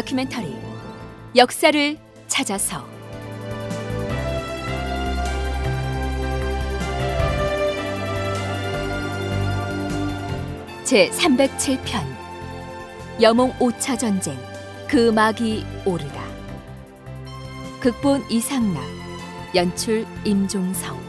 다큐멘터리 역사를 찾아서 제 307편 여몽 5차 전쟁 그 막이 오르다 극본 이상락 연출 임종성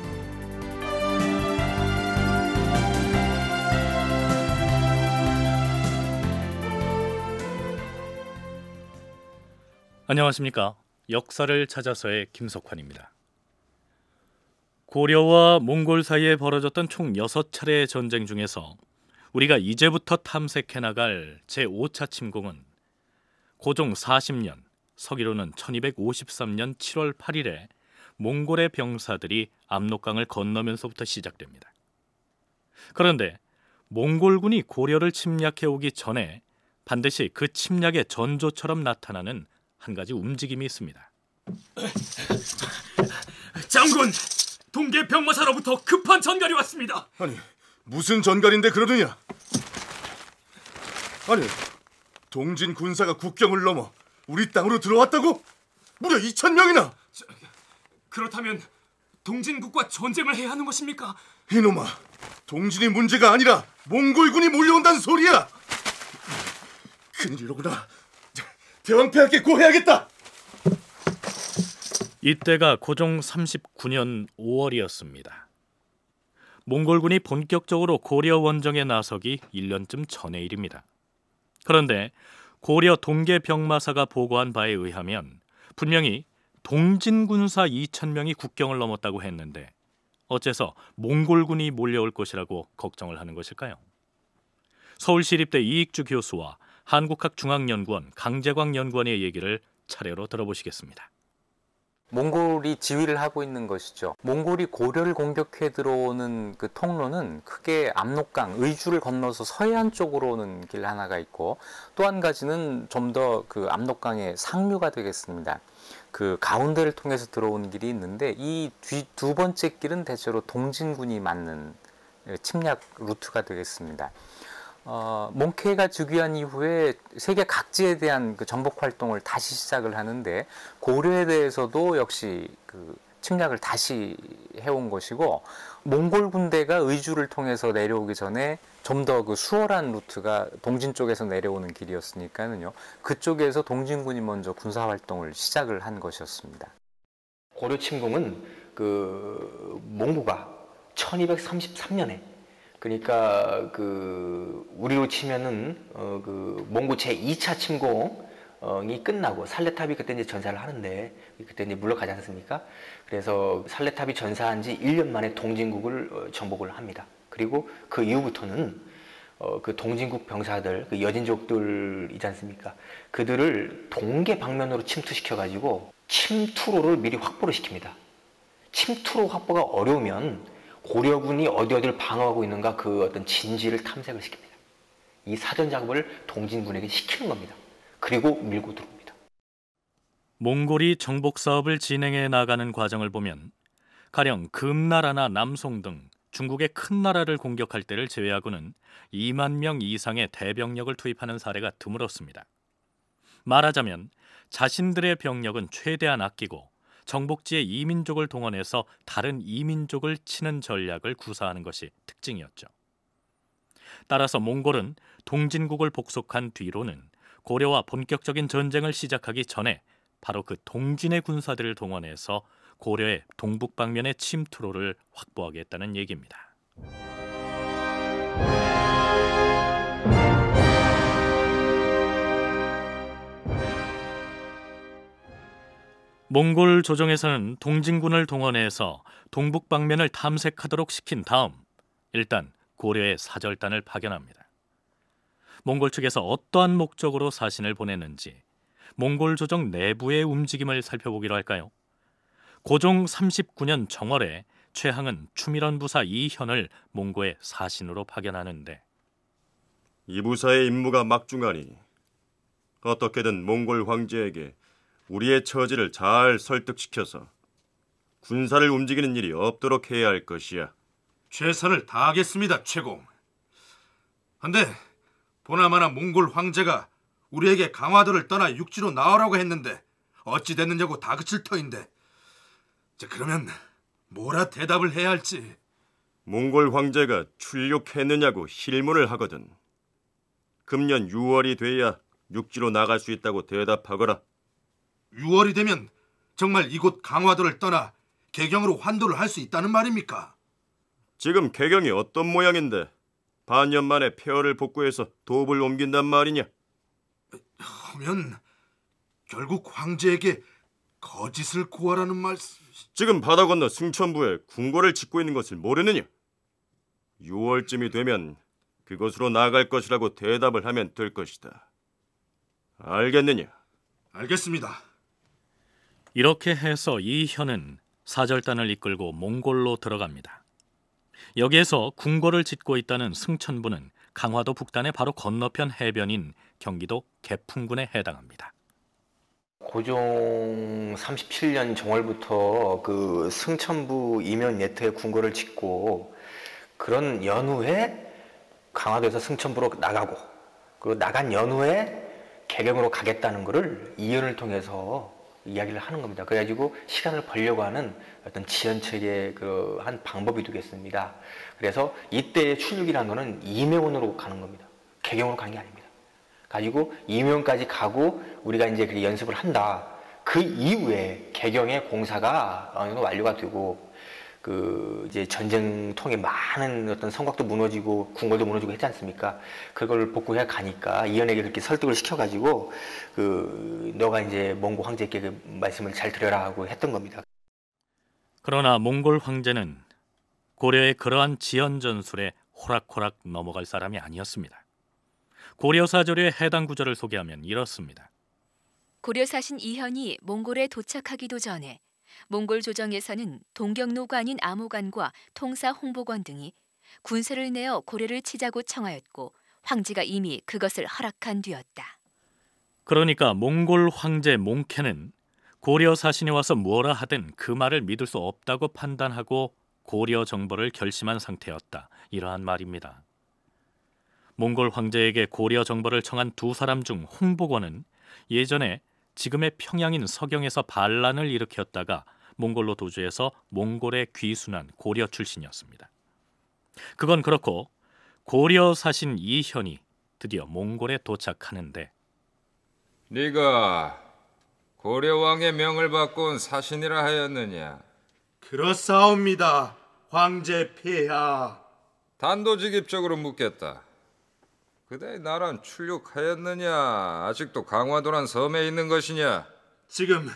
안녕하십니까. 역사를 찾아서의 김석환입니다. 고려와 몽골 사이에 벌어졌던 총 6차례의 전쟁 중에서 우리가 이제부터 탐색해 나갈 제5차 침공은 고종 40년, 서기로는 1253년 7월 8일에 몽골의 병사들이 압록강을 건너면서부터 시작됩니다. 그런데 몽골군이 고려를 침략해 오기 전에 반드시 그 침략의 전조처럼 나타나는 한 가지 움직임이 있습니다. 장군, 동계 병마사로부터 급한 전갈이 왔습니다. 아니, 무슨 전갈인데 그러느냐? 아니, 동진 군사가 국경을 넘어 우리 땅으로 들어왔다고? 무려 2천 명이나. 저, 그렇다면 동진국과 전쟁을 해야 하는 것입니까? 이놈아, 동진이 문제가 아니라 몽골군이 몰려온다는 소리야. 큰일이로구나. 대왕패에게 고해야겠다. 이때가 고종 39년 5월이었습니다. 몽골군이 본격적으로 고려 원정에 나서기 1년쯤 전의 일입니다. 그런데 고려 동계병마사가 보고한 바에 의하면 분명히 동진군사 2천명이 국경을 넘었다고 했는데 어째서 몽골군이 몰려올 것이라고 걱정을 하는 것일까요? 서울시립대 이익주 교수와 한국학중앙연구원 강재광 연구원의 얘기를 차례로 들어보시겠습니다. 몽골이 지휘를 하고 있는 것이죠. 몽골이 고려를 공격해 들어오는 그 통로는 크게 압록강, 의주를 건너서 서해안 쪽으로 오는 길 하나가 있고 또 한 가지는 좀 더 그 압록강의 상류가 되겠습니다. 그 가운데를 통해서 들어오는 길이 있는데 이 두 번째 길은 대체로 동진군이 맞는 예, 침략 루트가 되겠습니다. 어, 몽케가 즉위한 이후에 세계 각지에 대한 그 정복 활동을 다시 시작을 하는데 고려에 대해서도 역시 그 침략을 다시 해온 것이고 몽골 군대가 의주를 통해서 내려오기 전에 좀더그 수월한 루트가 동진 쪽에서 내려오는 길이었으니까는요 그쪽에서 동진군이 먼저 군사 활동을 시작을 한 것이었습니다. 고려 침공은 그 몽부가 1233년에 그러니까 그 우리로 치면은 어 그 몽고 제 2차 침공이 끝나고 살레탑이 그때 이제 전사를 하는데 그때 이제 물러가지 않습니까? 그래서 살레탑이 전사한 지 1년 만에 동진국을 어, 정복을 합니다. 그리고 그 이후부터는 어 그 동진국 병사들, 그 여진족들이지 않습니까? 그들을 동계 방면으로 침투시켜 가지고 침투로를 미리 확보를 시킵니다. 침투로 확보가 어려우면 고려군이 어디 어디를 방어하고 있는가 그 어떤 진지를 탐색을 시킵니다. 이 사전 작업을 동진군에게 시키는 겁니다. 그리고 밀고 들어옵니다. 몽골이 정복 사업을 진행해 나가는 과정을 보면 가령 금나라나 남송 등 중국의 큰 나라를 공격할 때를 제외하고는 2만 명 이상의 대병력을 투입하는 사례가 드물었습니다. 말하자면 자신들의 병력은 최대한 아끼고 정복지의 이민족을 동원해서 다른 이민족을 치는 전략을 구사하는 것이 특징이었죠. 따라서 몽골은 동진국을 복속한 뒤로는 고려와 본격적인 전쟁을 시작하기 전에 바로 그 동진의 군사들을 동원해서 고려의 동북 방면의 침투로를 확보하겠다는 얘기입니다. 몽골 조정에서는 동진군을 동원해서 동북 방면을 탐색하도록 시킨 다음 일단 고려의 사절단을 파견합니다. 몽골 측에서 어떠한 목적으로 사신을 보냈는지 몽골 조정 내부의 움직임을 살펴보기로 할까요? 고종 39년 정월에 최항은 추밀원 부사 이현을 몽고의 사신으로 파견하는데 이 부사의 임무가 막중하니 어떻게든 몽골 황제에게 우리의 처지를 잘 설득시켜서 군사를 움직이는 일이 없도록 해야 할 것이야. 최선을 다하겠습니다, 최공. 근데 보나마나 몽골 황제가 우리에게 강화도를 떠나 육지로 나오라고 했는데 어찌 됐느냐고 다그칠 터인데 자, 그러면 뭐라 대답을 해야 할지 몽골 황제가 출륙했느냐고 실문을 하거든 금년 6월이 돼야 육지로 나갈 수 있다고 대답하거라 6월이 되면 정말 이곳 강화도를 떠나 개경으로 환도를 할 수 있다는 말입니까? 지금 개경이 어떤 모양인데 반년 만에 폐허를 복구해서 도읍을 옮긴단 말이냐? 하면 결국 황제에게 거짓을 구하라는 말씀... 지금 바다 건너 승천부에 궁궐을 짓고 있는 것을 모르느냐? 6월쯤이 되면 그곳으로 나갈 것이라고 대답을 하면 될 것이다. 알겠느냐? 알겠습니다. 이렇게 해서 이현은 사절단을 이끌고 몽골로 들어갑니다. 여기에서 궁궐을 짓고 있다는 승천부는 강화도 북단의 바로 건너편 해변인 경기도 개풍군에 해당합니다. 고종 37년 정월부터 그 승천부 이면 예터에 궁궐을 짓고 그런 연후에 강화도에서 승천부로 나가고 그 나간 연후에 개경으로 가겠다는 것을 이연을 통해서 이야기를 하는 겁니다. 그래가지고 시간을 벌려고 하는 어떤 지연책의 그 한 방법이 되겠습니다. 그래서 이때 출력이라는 거는 임명원으로 가는 겁니다. 개경으로 가는 게 아닙니다. 가지고 임명까지 가고 우리가 이제 그 연습을 한다. 그 이후에 개경의 공사가 어느 정도 완료가 되고 그 이제 전쟁 통에 많은 어떤 성곽도 무너지고 궁궐도 무너지고 했지 않습니까? 그걸 복구해 가니까 이현에게 그렇게 설득을 시켜가지고 그 너가 이제 몽골 황제께 그 말씀을 잘 들여라 하고 했던 겁니다. 그러나 몽골 황제는 고려의 그러한 지연 전술에 호락호락 넘어갈 사람이 아니었습니다. 고려 사절의 해당 구절을 소개하면 이렇습니다. 고려 사신 이현이 몽골에 도착하기도 전에 몽골 조정에서는 동경노관인 암호관과 통사 홍보관 등이 군세를 내어 고래를 치자고 청하였고 황제가 이미 그것을 허락한 뒤였다. 그러니까 몽골 황제 몽케는 고려 사신이 와서 무어라 하든 그 말을 믿을 수 없다고 판단하고 고려 정벌을 결심한 상태였다. 이러한 말입니다. 몽골 황제에게 고려 정벌을 청한 두 사람 중 홍보관은 예전에 지금의 평양인 서경에서 반란을 일으켰다가 몽골로 도주해서 몽골에 귀순한 고려 출신이었습니다. 그건 그렇고 고려 사신 이현이 드디어 몽골에 도착하는데 네가 고려 왕의 명을 받고 온 사신이라 하였느냐? 그렇사옵니다. 황제 폐하. 단도직입적으로 묻겠다. 그대 나란 출륙하였느냐? 아직도 강화도란 섬에 있는 것이냐? 지금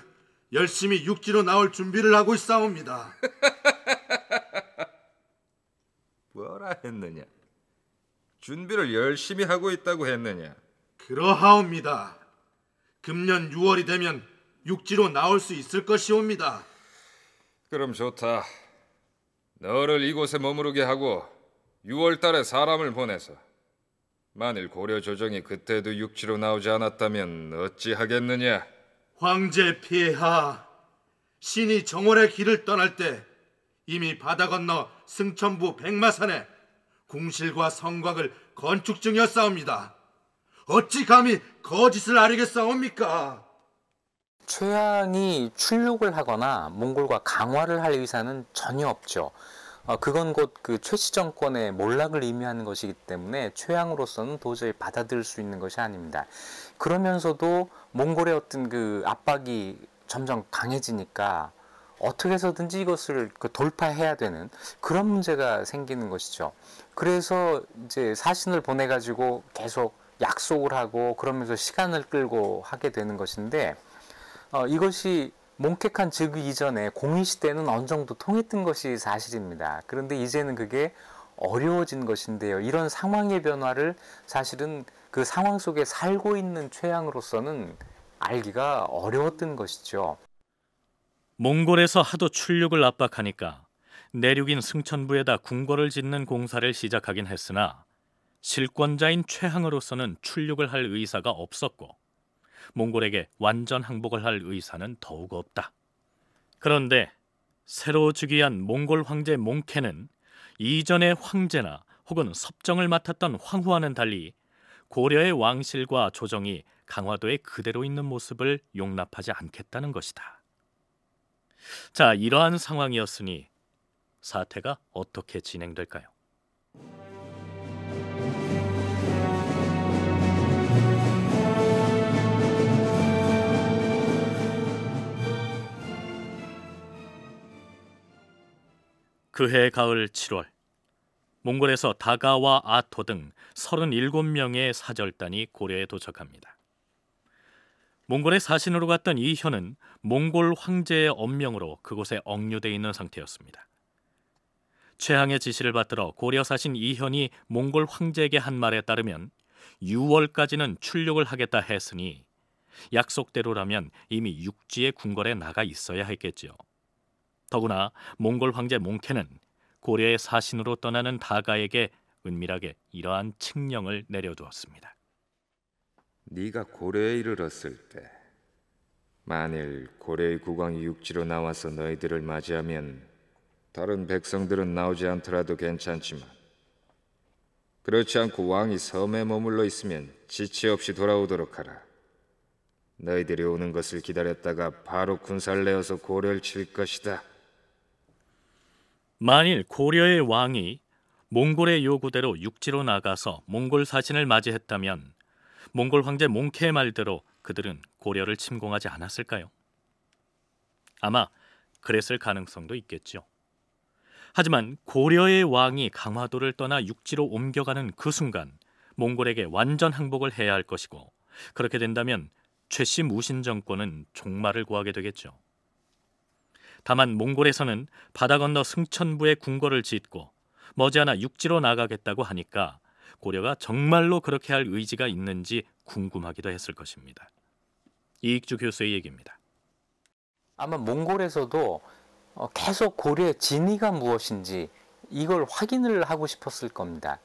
열심히 육지로 나올 준비를 하고 있사옵니다. 뭐라 했느냐? 준비를 열심히 하고 있다고 했느냐? 그러하옵니다. 금년 6월이 되면 육지로 나올 수 있을 것이옵니다. 그럼 좋다. 너를 이곳에 머무르게 하고 6월 달에 사람을 보내서 만일 고려 조정이 그때도 육지로 나오지 않았다면 어찌 하겠느냐? 황제 폐하 신이 정월의 길을 떠날 때 이미 바다 건너 승천부 백마산에 궁실과 성곽을 건축 중이었사옵니다. 어찌 감히 거짓을 아리겠사옵니까? 최한이 출륙을 하거나 몽골과 강화를 할 의사는 전혀 없죠. 아, 그건 곧 그 최씨 정권의 몰락을 의미하는 것이기 때문에 최양으로서는 도저히 받아들일 수 있는 것이 아닙니다. 그러면서도 몽골의 어떤 그 압박이 점점 강해지니까 어떻게 해서든지 이것을 그 돌파해야 되는 그런 문제가 생기는 것이죠. 그래서 이제 사신을 보내가지고 계속 약속을 하고 그러면서 시간을 끌고 하게 되는 것인데 어, 이것이 몽켓칸 즉위 이전에 공의시대는 어느 정도 통했던 것이 사실입니다. 그런데 이제는 그게 어려워진 것인데요. 이런 상황의 변화를 사실은 그 상황 속에 살고 있는 최양으로서는 알기가 어려웠던 것이죠. 몽골에서 하도 출륙을 압박하니까 내륙인 승천부에다 궁궐을 짓는 공사를 시작하긴 했으나 실권자인 최항으로서는 출륙을 할 의사가 없었고 몽골에게 완전 항복을 할 의사는 더욱 없다. 그런데 새로 즉위한 몽골 황제 몽케는 이전의 황제나 혹은 섭정을 맡았던 황후와는 달리 고려의 왕실과 조정이 강화도에 그대로 있는 모습을 용납하지 않겠다는 것이다. 자, 이러한 상황이었으니 사태가 어떻게 진행될까요? 그해 가을 7월 몽골에서 다가와 아토 등 37명의 사절단이 고려에 도착합니다. 몽골에 사신으로 갔던 이 현은 몽골 황제의 엄명으로 그곳에 억류돼 있는 상태였습니다. 최항의 지시를 받들어 고려 사신 이현이 몽골 황제에게 한 말에 따르면 6월까지는 출력을 하겠다 했으니 약속대로라면 이미 육지의 궁궐에 나가 있어야 했겠지요. 더구나 몽골 황제 몽케는 고려의 사신으로 떠나는 다가에게 은밀하게 이러한 칙령을 내려두었습니다. 네가 고려에 이르렀을 때 만일 고려의 국왕이 육지로 나와서 너희들을 맞이하면 다른 백성들은 나오지 않더라도 괜찮지만 그렇지 않고 왕이 섬에 머물러 있으면 지체 없이 돌아오도록 하라. 너희들이 오는 것을 기다렸다가 바로 군사를 내어서 고려를 칠 것이다. 만일 고려의 왕이 몽골의 요구대로 육지로 나가서 몽골 사신을 맞이했다면 몽골 황제 몽케의 말대로 그들은 고려를 침공하지 않았을까요? 아마 그랬을 가능성도 있겠죠. 하지만 고려의 왕이 강화도를 떠나 육지로 옮겨가는 그 순간 몽골에게 완전 항복을 해야 할 것이고 그렇게 된다면 최씨 무신 정권은 종말을 구하게 되겠죠. 다만 몽골에서는 바다 건너 승천부의 궁궐을 짓고 머지않아 육지로 나가겠다고 하니까 고려가 정말로 그렇게 할 의지가 있는지 궁금하기도 했을 것입니다. 이익주 교수의 얘기입니다. 아마 몽골에서도 어, 계속 고려의 진위가 무엇인지 이걸 확인을 하고 싶었을 겁니다.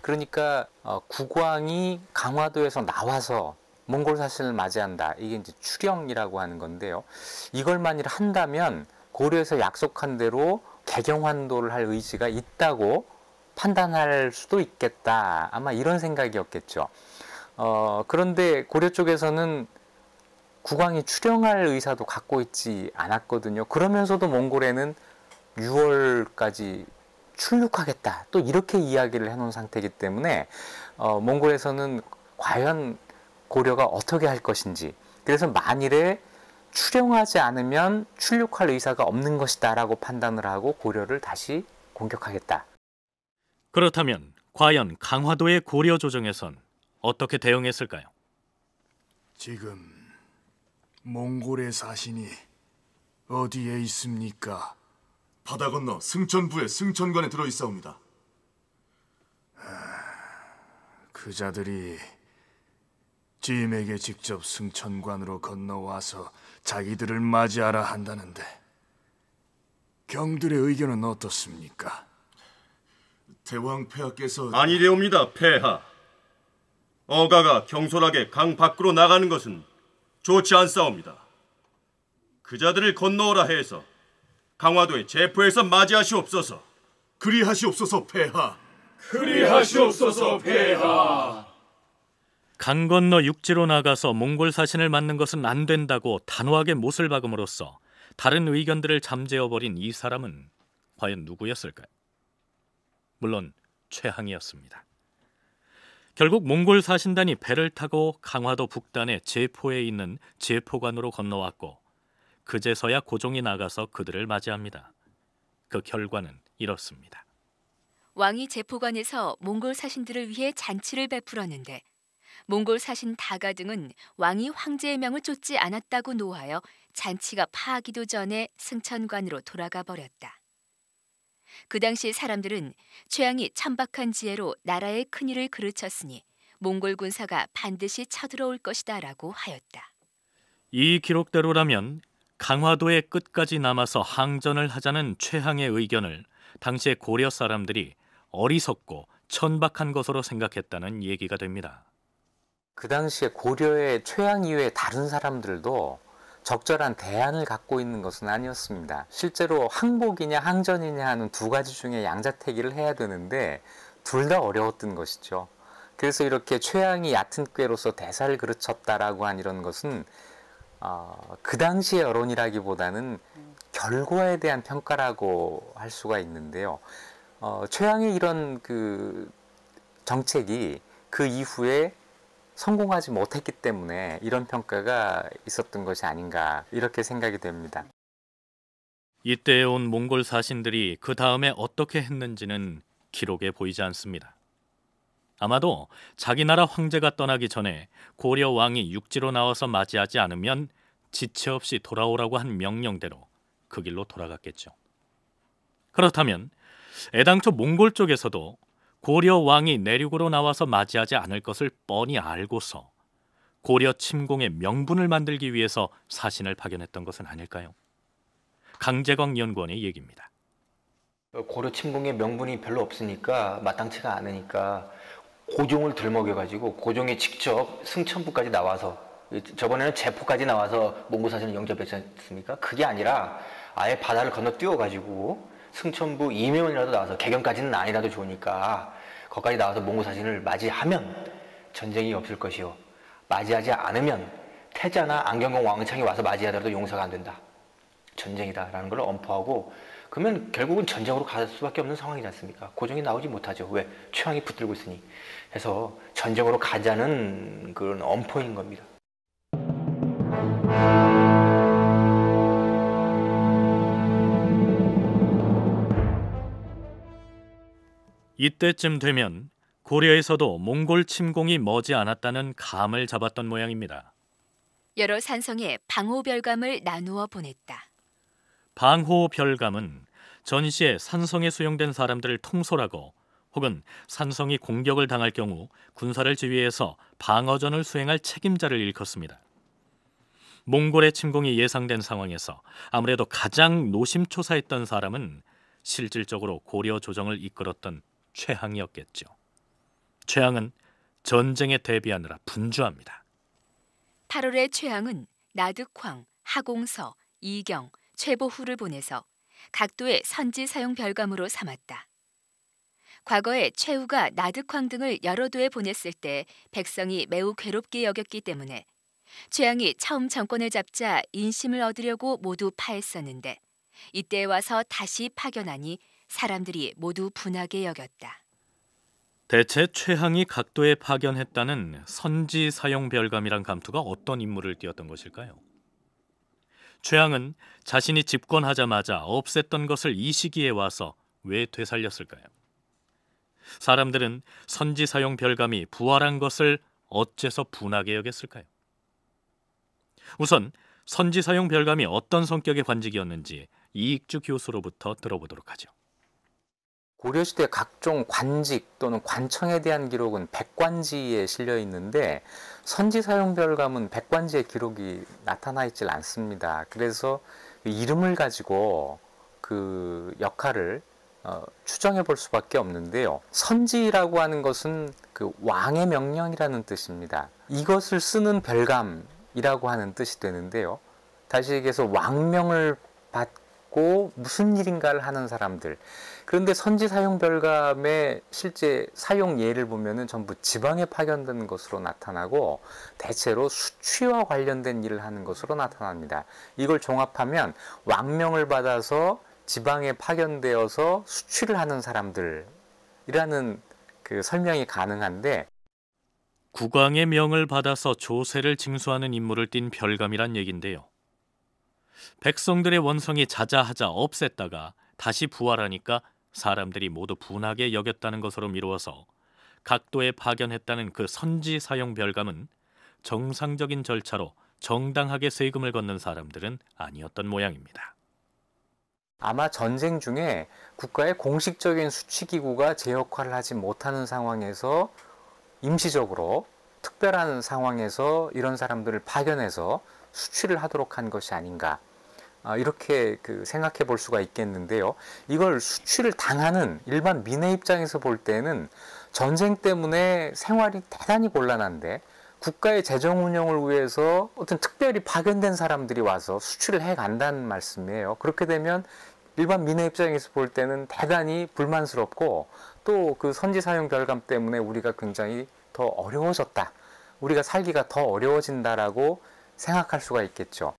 그러니까 어, 국왕이 강화도에서 나와서 몽골 사신을 맞이한다. 이게 이제 추령이라고 하는 건데요. 이걸만일 한다면 고려해서 약속한 대로 개경 환도를 할 의지가 있다고 판단할 수도 있겠다. 아마 이런 생각이었겠죠. 어, 그런데 고려 쪽에서는 국왕이 출영할 의사도 갖고 있지 않았거든요. 그러면서도 몽골에는 6월까지 출륙하겠다. 또 이렇게 이야기를 해놓은 상태이기 때문에 어, 몽골에서는 과연 고려가 어떻게 할 것인지. 그래서 만일에 출용하지 않으면 출력할 의사가 없는 것이다 라고 판단을 하고 고려를 다시 공격하겠다. 그렇다면 과연 강화도의 고려 조정에선 어떻게 대응했을까요? 지금 몽골의 사신이 어디에 있습니까? 바다 건너 승천부의 승천관에 들어 있사옵니다. 아, 그자들이 짐에게 직접 승천관으로 건너와서 자기들을 맞이하라 한다는데 경들의 의견은 어떻습니까? 대왕 폐하께서 아니되옵니다 폐하 어가가 경솔하게 강 밖으로 나가는 것은 좋지 않사옵니다 그자들을 건너오라 해서 강화도에 제포해서 맞이하시옵소서 그리하시옵소서 폐하 그리하시옵소서 폐하 강 건너 육지로 나가서 몽골 사신을 맞는 것은 안 된다고 단호하게 못을 박음으로써 다른 의견들을 잠재워버린 이 사람은 과연 누구였을까요? 물론 최항이었습니다. 결국 몽골 사신단이 배를 타고 강화도 북단의 제포에 있는 제포관으로 건너왔고 그제서야 고종이 나가서 그들을 맞이합니다. 그 결과는 이렇습니다. 왕이 제포관에서 몽골 사신들을 위해 잔치를 베풀었는데 몽골 사신 다가 등은 왕이 황제의 명을 쫓지 않았다고 노하여 잔치가 파하기도 전에 승천관으로 돌아가 버렸다. 그 당시 사람들은 최양이 천박한 지혜로 나라의 큰일을 그르쳤으니 몽골 군사가 반드시 쳐들어올 것이다라고 하였다. 이 기록대로라면 강화도의 끝까지 남아서 항전을 하자는 최항의 의견을 당시의 고려 사람들이 어리석고 천박한 것으로 생각했다는 얘기가 됩니다. 그 당시에 고려의 최양 이외의 다른 사람들도 적절한 대안을 갖고 있는 것은 아니었습니다. 실제로 항복이냐 항전이냐 하는 두 가지 중에 양자택일을 해야 되는데 둘 다 어려웠던 것이죠. 그래서 이렇게 최양이 얕은 꾀로서 대사를 그르쳤다라고 한 이런 것은 어, 그 당시의 여론이라기보다는 결과에 대한 평가라고 할 수가 있는데요. 어, 최양의 이런 그 정책이 그 이후에 성공하지 못했기 때문에 이런 평가가 있었던 것이 아닌가 이렇게 생각이 됩니다. 이때에 온 몽골 사신들이 그 다음에 어떻게 했는지는 기록에 보이지 않습니다. 아마도 자기 나라 황제가 떠나기 전에 고려 왕이 육지로 나와서 맞이하지 않으면 지체 없이 돌아오라고 한 명령대로 그 길로 돌아갔겠죠. 그렇다면 애당초 몽골 쪽에서도 고려 왕이 내륙으로 나와서 맞이하지 않을 것을 뻔히 알고서 고려 침공의 명분을 만들기 위해서 사신을 파견했던 것은 아닐까요? 강재광 연구원의 얘기입니다. 고려 침공의 명분이 별로 없으니까 마땅치가 않으니까 고종을 들먹여가지고 고종이 직접 승천부까지 나와서 저번에는 제포까지 나와서 몽고사신을 영접했지 습니까 그게 아니라 아예 바다를 건너 뛰어가지고 승천부 임해원이라도 나와서 개경까지는 아니라도 좋으니까 거기까지 나와서 몽고 사신을 맞이하면 전쟁이 없을 것이요 맞이하지 않으면 태자나 안경공 왕창이 와서 맞이하더라도 용서가 안 된다. 전쟁이다라는 걸 엄포하고 그러면 결국은 전쟁으로 갈 수밖에 없는 상황이지 않습니까? 고종이 나오지 못하죠. 왜? 취향이 붙들고 있으니. 그래서 전쟁으로 가자는 그런 엄포인 겁니다. 이때쯤 되면 고려에서도 몽골 침공이 머지 않았다는 감을 잡았던 모양입니다. 여러 산성에 방호 별감을 나누어 보냈다. 방호 별감은 전시에 산성에 수용된 사람들을 통솔하고 혹은 산성이 공격을 당할 경우 군사를 지휘해서 방어전을 수행할 책임자를 일컫습니다. 몽골의 침공이 예상된 상황에서 아무래도 가장 노심초사했던 사람은 실질적으로 고려 조정을 이끌었던 최항이었겠죠. 최항은 전쟁에 대비하느라 분주합니다. 8월의 최항은 나득황, 하공서, 이경, 최보후를 보내서 각도의 선지 사용 별감으로 삼았다. 과거에 최후가 나득황 등을 여러 도에 보냈을 때 백성이 매우 괴롭게 여겼기 때문에 최양이 처음 정권을 잡자 인심을 얻으려고 모두 파했었는데 이때 와서 다시 파견하니 사람들이 모두 분하게 여겼다. 대체 최항이 각도에 파견했다는 선지 사용 별감이란 감투가 어떤 인물을 띄었던 것일까요? 최항은 자신이 집권하자마자 없앴던 것을 이 시기에 와서 왜 되살렸을까요? 사람들은 선지 사용 별감이 부활한 것을 어째서 분하게 여겼을까요? 우선 선지 사용 별감이 어떤 성격의 관직이었는지 이익주 교수로부터 들어보도록 하죠. 고려시대 각종 관직 또는 관청에 대한 기록은 백관지에 실려 있는데 선지 사용별 감은 백관지의 기록이 나타나 있질 않습니다. 그래서 이름을 가지고 그 역할을 어, 추정해 볼 수밖에 없는데요. 선지라고 하는 것은 그 왕의 명령이라는 뜻입니다. 이것을 쓰는 별감이라고 하는 뜻이 되는데요. 다시 얘기해서 왕명을 받고 무슨 일인가를 하는 사람들. 그런데 선지 사용 별감의 실제 사용 예를 보면은 전부 지방에 파견된 것으로 나타나고 대체로 수취와 관련된 일을 하는 것으로 나타납니다. 이걸 종합하면 왕명을 받아서 지방에 파견되어서 수취를 하는 사람들이라는 그 설명이 가능한데 국왕의 명을 받아서 조세를 징수하는 임무를 띤 별감이란 얘긴데요. 백성들의 원성이 자자하자 없앴다가 다시 부활하니까 사람들이 모두 분하게 여겼다는 것으로 미루어서 각도에 파견했다는 그 선지 사용 별감은 정상적인 절차로 정당하게 세금을 걷는 사람들은 아니었던 모양입니다. 아마 전쟁 중에 국가의 공식적인 수치기구가 제 역할을 하지 못하는 상황에서 임시적으로 특별한 상황에서 이런 사람들을 파견해서 수치를 하도록 한 것이 아닌가 아, 이렇게 그 생각해 볼 수가 있겠는데요. 이걸 수출을 당하는 일반 민의 입장에서 볼 때는 전쟁 때문에 생활이 대단히 곤란한데 국가의 재정 운영을 위해서 어떤 특별히 파견된 사람들이 와서 수출을 해 간다는 말씀이에요. 그렇게 되면 일반 민의 입장에서 볼 때는 대단히 불만스럽고 또 그 선지 사용 결감 때문에 우리가 굉장히 더 어려워졌다. 우리가 살기가 더 어려워진다라고 생각할 수가 있겠죠.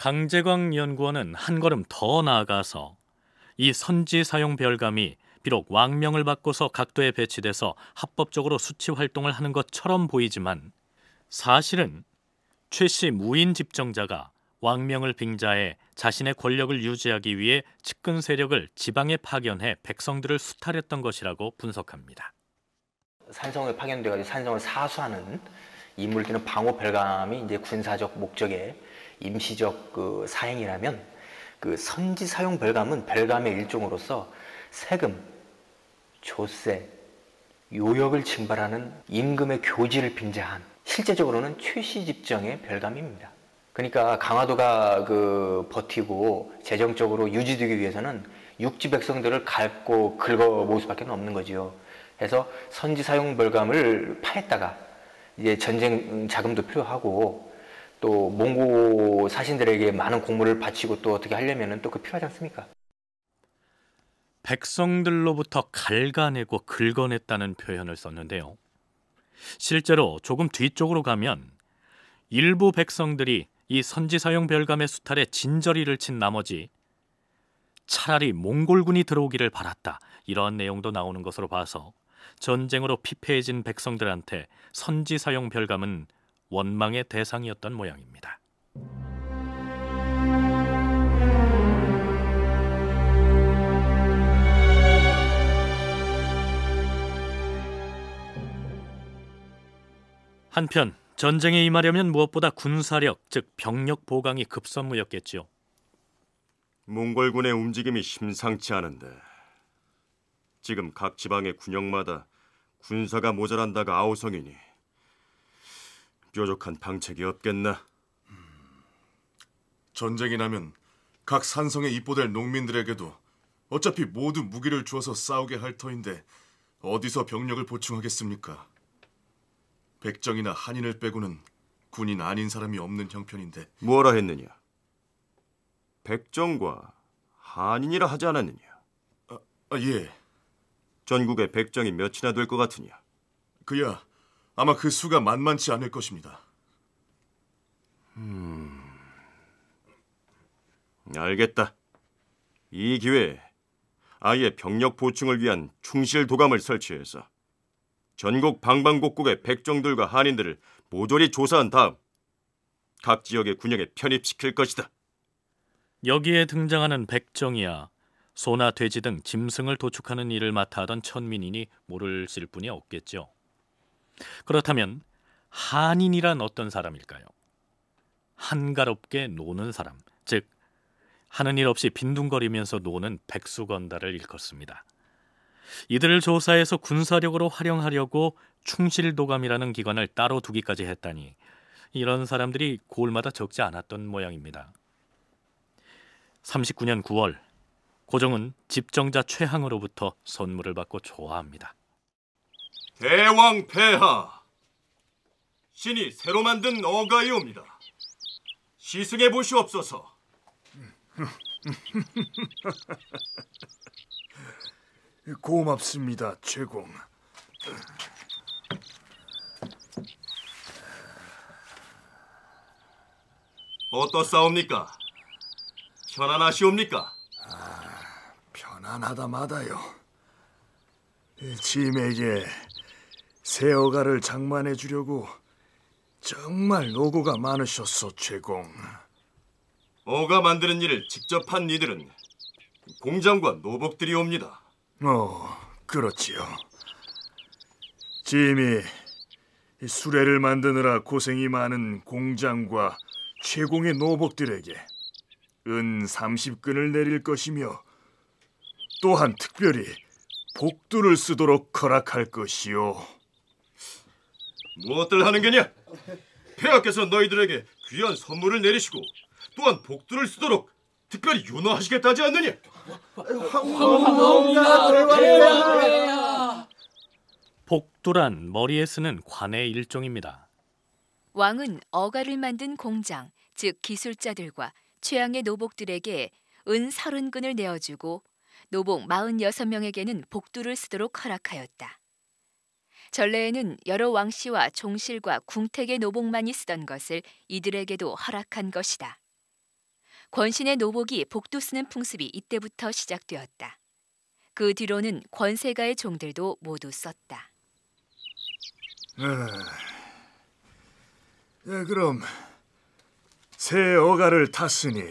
강재광 연구원은 한 걸음 더 나아가서 이 선지 사용 별감이 비록 왕명을 받고서 각도에 배치돼서 합법적으로 수치 활동을 하는 것처럼 보이지만 사실은 최씨 무인 집정자가 왕명을 빙자해 자신의 권력을 유지하기 위해 측근 세력을 지방에 파견해 백성들을 수탈했던 것이라고 분석합니다. 산성에 파견돼가지고 산성을 사수하는 인물들은 방호 별감이 이제 군사적 목적에 임시적 그 사행이라면 그 선지 사용 벌감은 별감의 일종으로서 세금, 조세, 요역을 징발하는 임금의 교지를 빙자한 실제적으로는 최시 집정의 별감입니다. 그러니까 강화도가 그 버티고 재정적으로 유지되기 위해서는 육지 백성들을 갈고 긁어 모을 수밖에 없는 거지요. 그래서 선지 사용 벌감을 파했다가 이제 전쟁 자금도 필요하고 또 몽고 사신들에게 많은 공물을 바치고 또 어떻게 하려면 또 그 필요하지 않습니까? 백성들로부터 갈가내고 긁어냈다는 표현을 썼는데요. 실제로 조금 뒤쪽으로 가면 일부 백성들이 이 선지사용 별감의 수탈에 진저리를 친 나머지 차라리 몽골군이 들어오기를 바랐다 이러한 내용도 나오는 것으로 봐서 전쟁으로 피폐해진 백성들한테 선지사용 별감은 원망의 대상이었던 모양입니다. 한편 전쟁에 임하려면 무엇보다 군사력, 즉 병력 보강이 급선무였겠지요. 몽골군의 움직임이 심상치 않은데 지금 각 지방의 군역마다 군사가 모자란다가 아우성이니 뾰족한 방책이 없겠나? 음. 전쟁이 나면 각 산성에 입보될 농민들에게도 어차피 모두 무기를 주어서 싸우게 할 터인데 어디서 병력을 보충하겠습니까? 백정이나 한인을 빼고는 군인 아닌 사람이 없는 형편인데 뭐라 했느냐? 백정과 한인이라 하지 않았느냐? 아, 아 예. 전국에 백정이 몇이나 될 것 같으냐? 그야 아마 그 수가 만만치 않을 것입니다. 음... 알겠다. 이 기회에 아예 병력 보충을 위한 충실 도감을 설치해서 전국 방방곡곡의 백종들과 한인들을 모조리 조사한 다음 각 지역의 군역에 편입시킬 것이다. 여기에 등장하는 백정이야 소나 돼지 등 짐승을 도축하는 일을 맡아 하던 천민이니 모를 쓸 뿐이 없겠죠. 그렇다면 한인이란 어떤 사람일까요? 한가롭게 노는 사람, 즉 하는 일 없이 빈둥거리면서 노는 백수건달을 일컫습니다. 이들을 조사해서 군사력으로 활용하려고 충실도감이라는 기관을 따로 두기까지 했다니 이런 사람들이 골마다 적지 않았던 모양입니다. 39년 9월 고종은 집정자 최항으로부터 선물을 받고 좋아합니다. 대왕 폐하 신이 새로 만든 어가이옵니다 시승해 보시옵소서 고맙습니다 최공 어떠사옵니까 편안하시옵니까? 아, 편안하다마다요 짐에게 새어가를 장만해 주려고 정말 노고가 많으셨소, 최공. 어가 만드는 일을 직접 한 이들은 공장과 노복들이 옵니다. 어, 그렇지요. 짐이 수레를 만드느라 고생이 많은 공장과 최공의 노복들에게 은 30근을 내릴 것이며 또한 특별히 복두를 쓰도록 허락할 것이오 무엇들 하는 게냐? 폐하께서 너희들에게 귀한 선물을 내리시고 또한 복들를 쓰도록 특별히 윤화하시겠다 하지 않느냐? 복두란 머리에 쓰는 관의 일종입니다. 왕은 어가를 만든 공장, 즉 기술자들과 최양의 노복들에게 은 서른 근을 내어주고 노복 46명에게는 복두를 쓰도록 허락하였다. 전래에는 여러 왕씨와 종실과 궁택의 노복만이 쓰던 것을 이들에게도 허락한 것이다. 권신의 노복이 복도 쓰는 풍습이 이때부터 시작되었다. 그 뒤로는 권세가의 종들도 모두 썼다. 에, 아, 예, 그럼 새 어가를 탔으니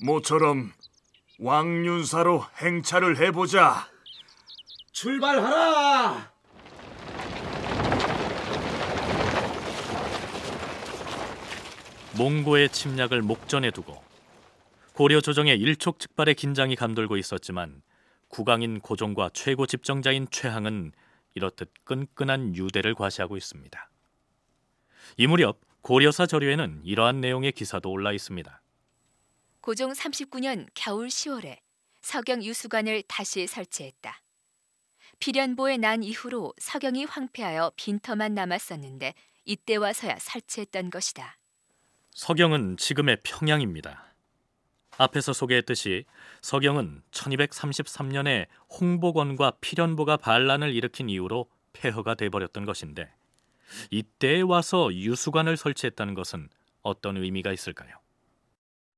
모처럼 왕윤사로 행차를 해보자. 출발하라! 몽고의 침략을 목전에 두고 고려 조정의 일촉즉발의 긴장이 감돌고 있었지만 국왕인 고종과 최고 집정자인 최항은 이렇듯 끈끈한 유대를 과시하고 있습니다. 이 무렵 고려사 저류에는 이러한 내용의 기사도 올라 있습니다. 고종 39년 겨울 10월에 서경 유수관을 다시 설치했다. 비련보에 난 이후로 서경이 황폐하여 빈터만 남았었는데 이때와서야 설치했던 것이다. 서경은 지금의 평양입니다. 앞에서 소개했듯이 서경은 1233년에 홍보건과 필연보가 반란을 일으킨 이후로 폐허가 돼버렸던 것인데 이때에 와서 유수관을 설치했다는 것은 어떤 의미가 있을까요?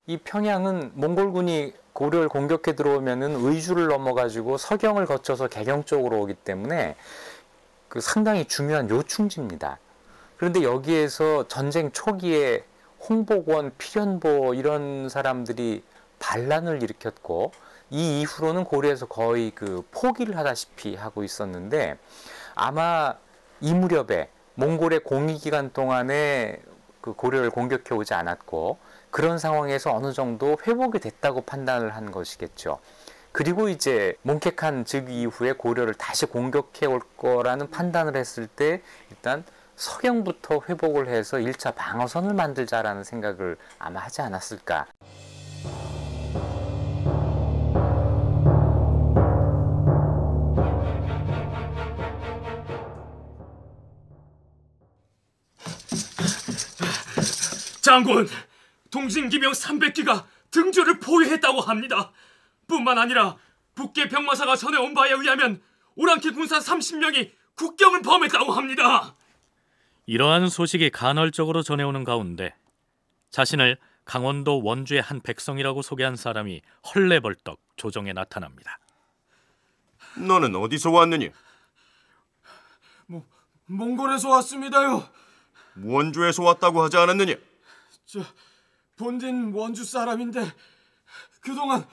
이 평양은 몽골군이 고려를 공격해 들어오면은 의주를 넘어가지고 서경을 거쳐서 개경 쪽으로 오기 때문에 그 상당히 중요한 요충지입니다. 그런데 여기에서 전쟁 초기에 홍보권필연보 이런 사람들이 반란을 일으켰고 이 이후로는 고려에서 거의 그 포기를 하다시피 하고 있었는데 아마 이 무렵에 몽골의 공위 기간 동안에 그 고려를 공격해 오지 않았고 그런 상황에서 어느 정도 회복이 됐다고 판단을 한 것이겠죠. 그리고 이제 몽케칸 즉위 이후에 고려를 다시 공격해 올 거라는 판단을 했을 때 일단 석영부터 회복을 해서 1차 방어선을 만들자라는 생각을 아마 하지 않았을까. 장군, 동진기병 300기가 등조를 포위했다고 합니다. 뿐만 아니라 북계 병마사가 전해온 바에 의하면 오랑캐 군사 30명이 국경을 범했다고 합니다. 이러한 소식이 간헐적으로 전해오는 가운데 자신을 강원도 원주의 한 백성이라고 소개한 사람이 헐레벌떡 조정에 나타납니다. 너는 어디서 왔느냐? 뭐, 몽골에서 왔습니다요. 원주에서 왔다고 하지 않았느냐? 저 본진 원주 사람인데 그동안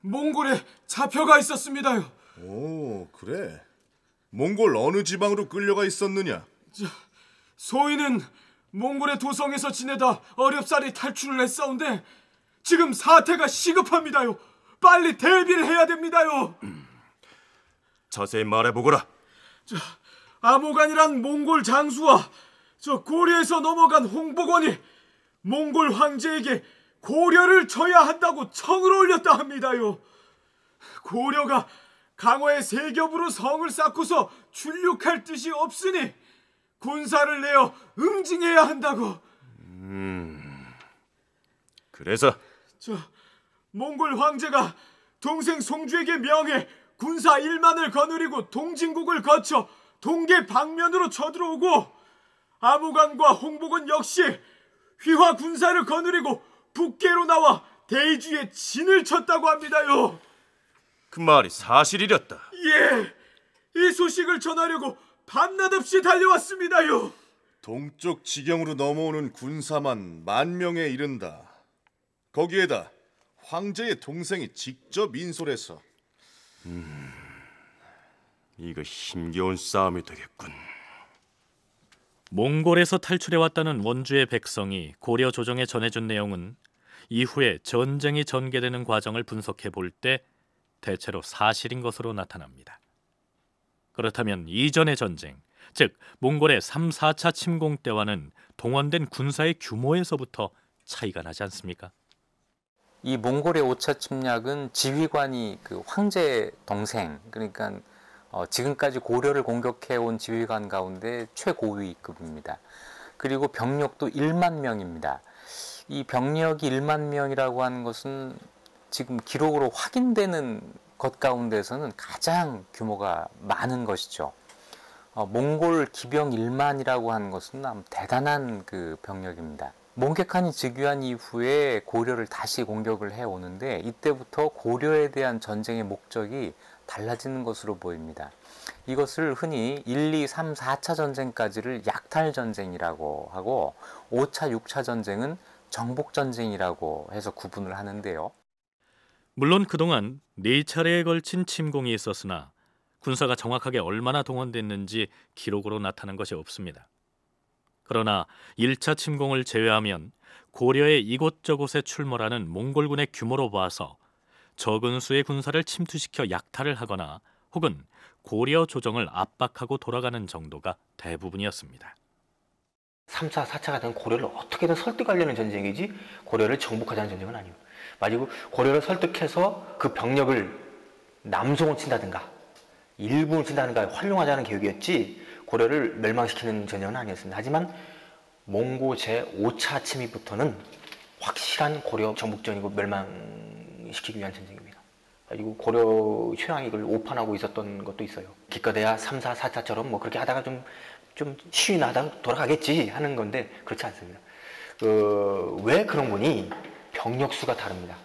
몽골에 잡혀가 있었습니다요. 오, 그래. 몽골 어느 지방으로 끌려가 있었느냐? 저... 소인은 몽골의 도성에서 지내다 어렵사리 탈출을 했사온데 지금 사태가 시급합니다요. 빨리 대비를 해야 됩니다요. 음, 자세히 말해보거라. 저, 암호간이란 몽골 장수와 저 고려에서 넘어간 홍보관이 몽골 황제에게 고려를 쳐야 한다고 청을 올렸다 합니다요. 고려가 강화의 세겹으로 성을 쌓고서 출륙할 뜻이 없으니 군사를 내어 응징해야 한다고. 음. 그래서 저 몽골 황제가 동생 송주에게 명해 군사 1만을 거느리고 동진국을 거쳐 동계 방면으로 쳐들어오고 암호관과 홍복은 역시 휘화 군사를 거느리고 북계로 나와 대주에 진을 쳤다고 합니다요. 그 말이 사실이었다 예, 이 소식을 전하려고 밤낮 없이 달려왔습니다요. 동쪽 지경으로 넘어오는 군사만 만 명에 이른다. 거기에다 황제의 동생이 직접 인솔해서 음, 이거 힘겨운 싸움이 되겠군. 몽골에서 탈출해왔다는 원주의 백성이 고려 조정에 전해준 내용은 이후에 전쟁이 전개되는 과정을 분석해 볼 때 대체로 사실인 것으로 나타납니다. 그렇다면 이전의 전쟁, 즉 몽골의 3, 4차 침공 때와는 동원된 군사의 규모에서부터 차이가 나지 않습니까? 이 몽골의 5차 침략은 지휘관이 그 황제 동생, 그러니까 어, 지금까지 고려를 공격해온 지휘관 가운데 최고위급입니다. 그리고 병력도 1만 명입니다. 이 병력이 1만 명이라고 하는 것은 지금 기록으로 확인되는 것 가운데서는 가장 규모가 많은 것이죠. 어, 몽골 기병 1만이라고 하는 것은 대단한 그 병력입니다. 몽개칸이 즉위한 이후에 고려를 다시 공격을 해 오는데 이때부터 고려에 대한 전쟁의 목적이 달라지는 것으로 보입니다. 이것을 흔히 1, 2, 3, 4차 전쟁까지를 약탈 전쟁이라고 하고 5차, 6차 전쟁은 정복 전쟁이라고 해서 구분을 하는데요. 물론 그동안 네 차례에 걸친 침공이 있었으나 군사가 정확하게 얼마나 동원됐는지 기록으로 나타난 것이 없습니다. 그러나 1차 침공을 제외하면 고려의 이곳저곳에 출몰하는 몽골군의 규모로 봐서 적은 수의 군사를 침투시켜 약탈을 하거나 혹은 고려 조정을 압박하고 돌아가는 정도가 대부분이었습니다. 3차, 4차가 된 고려를 어떻게든 설득하려는 전쟁이지 고려를 정복하자는 전쟁은 아닙니다. 마지고 고려를 설득해서 그 병력을 남송을 친다든가 일부를 친다든가 활용하자는 계획이었지 고려를 멸망시키는 전형은 아니었습니다. 하지만 몽고 제5차 침입부터는 확실한 고려 정복전이고 멸망시키기 위한 전쟁입니다. 그리고 고려 휴양이 그걸 오판하고 있었던 것도 있어요. 기껏해야 3, 4, 4차처럼 뭐 그렇게 하다가 좀, 좀쉬나다 돌아가겠지 하는 건데 그렇지 않습니다. 그, 왜 그런 분이 병력수가 다릅니다.